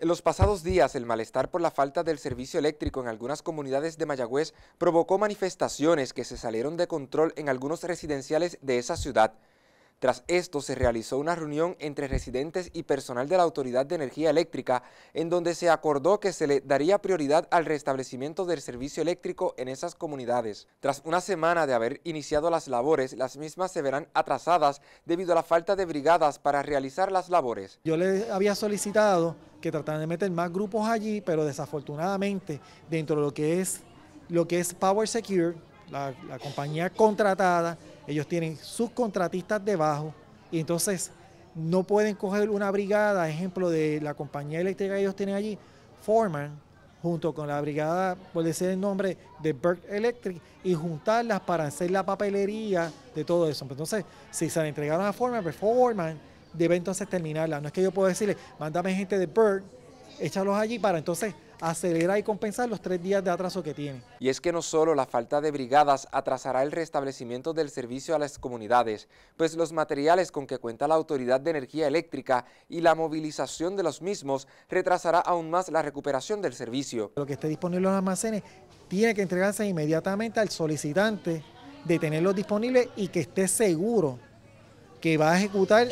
En los pasados días, el malestar por la falta del servicio eléctrico en algunas comunidades de Mayagüez provocó manifestaciones que se salieron de control en algunos residenciales de esa ciudad. Tras esto se realizó una reunión entre residentes y personal de la Autoridad de Energía Eléctrica, en donde se acordó que se le daría prioridad al restablecimiento del servicio eléctrico en esas comunidades. Tras una semana de haber iniciado las labores, las mismas se verán atrasadas debido a la falta de brigadas para realizar las labores. Yo les había solicitado que trataran de meter más grupos allí, pero desafortunadamente dentro de lo que es, lo que es Power Secure, la, compañía contratada, ellos tienen sus contratistas debajo y entonces no pueden coger una brigada, ejemplo de la compañía eléctrica que ellos tienen allí, forman junto con la brigada, por decir el nombre, de bird Electric, y juntarlas para hacer la papelería de todo eso. Entonces, si se la entregaron a Foreman, pues Foreman debe entonces terminarla. No es que yo pueda decirle, mándame gente de Bird, échalos allí para entonces acelerar y compensar los tres días de atraso que tiene. Y es que no solo la falta de brigadas atrasará el restablecimiento del servicio a las comunidades, pues los materiales con que cuenta la Autoridad de Energía Eléctrica y la movilización de los mismos retrasará aún más la recuperación del servicio. Lo que esté disponible en los almacenes tiene que entregarse inmediatamente al solicitante de tenerlo disponible y que esté seguro que va a ejecutar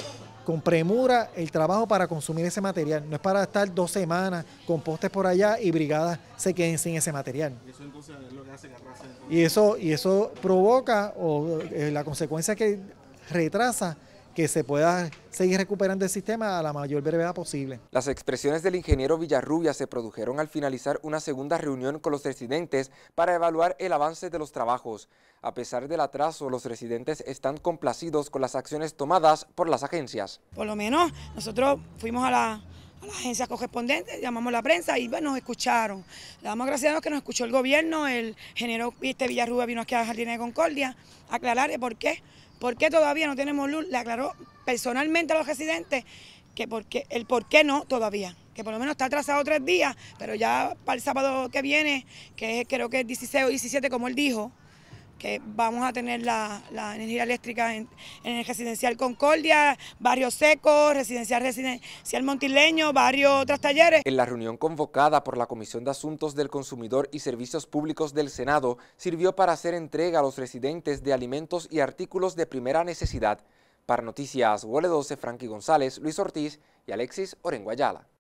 con premura el trabajo para consumir ese material. No es para estar dos semanas con postes por allá y brigadas se queden sin ese material. Y eso Y eso, provoca, o eh, la consecuencia es que retrasa que se pueda seguir recuperando el sistema a la mayor brevedad posible. Las expresiones del ingeniero Villarrubia se produjeron al finalizar una segunda reunión con los residentes para evaluar el avance de los trabajos. A pesar del atraso, los residentes están complacidos con las acciones tomadas por las agencias. Por lo menos nosotros fuimos a la, agencia correspondiente, llamamos a la prensa y nos escucharon. Le damos gracias a Dios que nos escuchó el gobierno, el ingeniero este Villarrubia vino aquí a Jardines de Concordia a aclarar por qué ¿Por qué todavía no tenemos luz? Le aclaró personalmente a los residentes que porque, el por qué no todavía, que por lo menos está atrasado tres días, pero ya para el sábado que viene, que creo que es 16 o 17 como él dijo, que vamos a tener la, energía eléctrica en, el residencial Concordia, barrio Seco, residencial, residencial Montileño, barrio tras Talleres. En la reunión convocada por la Comisión de Asuntos del Consumidor y Servicios Públicos del Senado, sirvió para hacer entrega a los residentes de alimentos y artículos de primera necesidad. Para Noticias Huele 12, Frankie González, Luis Ortiz y Alexis Orenguayala.